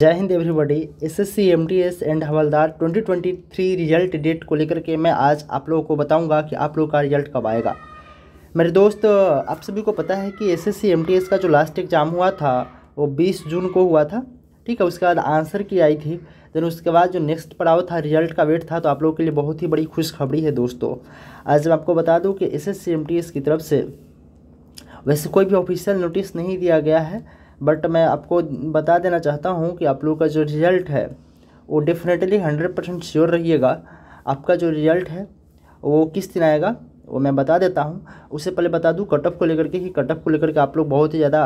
जय हिंद everybody S S C M T S and हवलदार 2023 रिजल्ट डेट को लेकर के मैं आज आप लोगों को बताऊंगा कि आप लोगों का रिजल्ट कब आएगा मेरे दोस्त आप सभी को पता है कि S S C M T S का जो लास्ट एग्ज़ाम हुआ था वो 20 जून को हुआ था ठीक है उसके बाद आंसर की आई थी देन उसके बाद जो नेक्स्ट पड़ाव था रिजल्ट का वेट था तो आप लोगों के लिए बहुत ही बड़ी खुशखबरी है दोस्तों आज मैं आपको बता दूँ कि S S C M T S की तरफ से वैसे कोई भी ऑफिशियल नोटिस नहीं दिया गया है बट मैं आपको बता देना चाहता हूँ कि आप लोग का जो रिज़ल्ट है वो डेफिनेटली हंड्रेड परसेंट श्योर रहिएगा आपका जो रिज़ल्ट है वो किस दिन आएगा वो मैं बता देता हूँ उससे पहले बता दूँ कट ऑफ को लेकर के कि कट ऑफ को लेकर के आप लोग बहुत ही ज़्यादा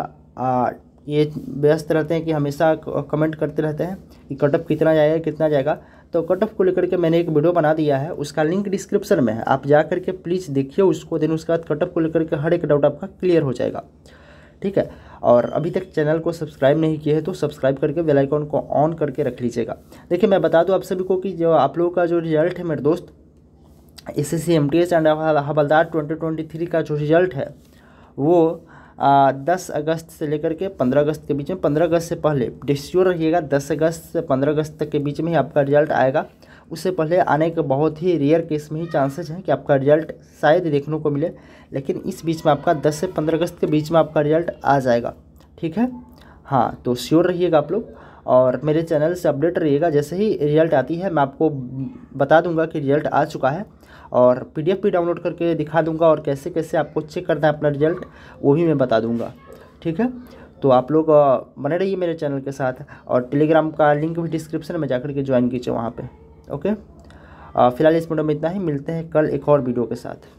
ये व्यस्त रहते हैं कि हमेशा कमेंट करते रहते हैं कि कट ऑफ कितना जाएगा कितना जाएगा तो कट ऑफ को लेकर के मैंने एक वीडियो बना दिया है उसका लिंक डिस्क्रिप्शन में है आप जा करके प्लीज़ देखिए उसको देन उसके बाद कट ऑफ को लेकर के हर एक डाउट आपका क्लियर हो जाएगा ठीक है और अभी तक चैनल को सब्सक्राइब नहीं किया है तो सब्सक्राइब करके बेल आइकॉन को ऑन करके रख लीजिएगा देखिए मैं बता दूं आप सभी को कि जो आप लोगों का जो रिजल्ट है मेरे दोस्त S S C M T S and हवलदार ट्वेंटी ट्वेंटी थ्री का जो रिजल्ट है वो दस अगस्त से लेकर के पंद्रह अगस्त के बीच में पंद्रह अगस्त से पहले डिश्योर रहिएगा दस अगस्त से पंद्रह अगस्त तक के बीच में ही आपका रिजल्ट आएगा उससे पहले आने के बहुत ही रेयर केस में ही चांसेस हैं कि आपका रिजल्ट शायद देखने को मिले लेकिन इस बीच में आपका 10 से 15 अगस्त के बीच में आपका रिजल्ट आ जाएगा ठीक है हाँ तो श्योर रहिएगा आप लोग और मेरे चैनल से अपडेट रहिएगा जैसे ही रिजल्ट आती है मैं आपको बता दूंगा कि रिजल्ट आ चुका है और पीडीएफ भी डाउनलोड करके दिखा दूंगा और कैसे कैसे आपको चेक करना है अपना रिजल्ट वो भी मैं बता दूंगा ठीक है तो आप लोग बने रहिए मेरे चैनल के साथ और टेलीग्राम का लिंक भी डिस्क्रिप्शन में जाकर के ज्वाइन कीजिए वहाँ पर ओके फिलहाल इस वीडियो में इतना ही मिलते हैं कल एक और वीडियो के साथ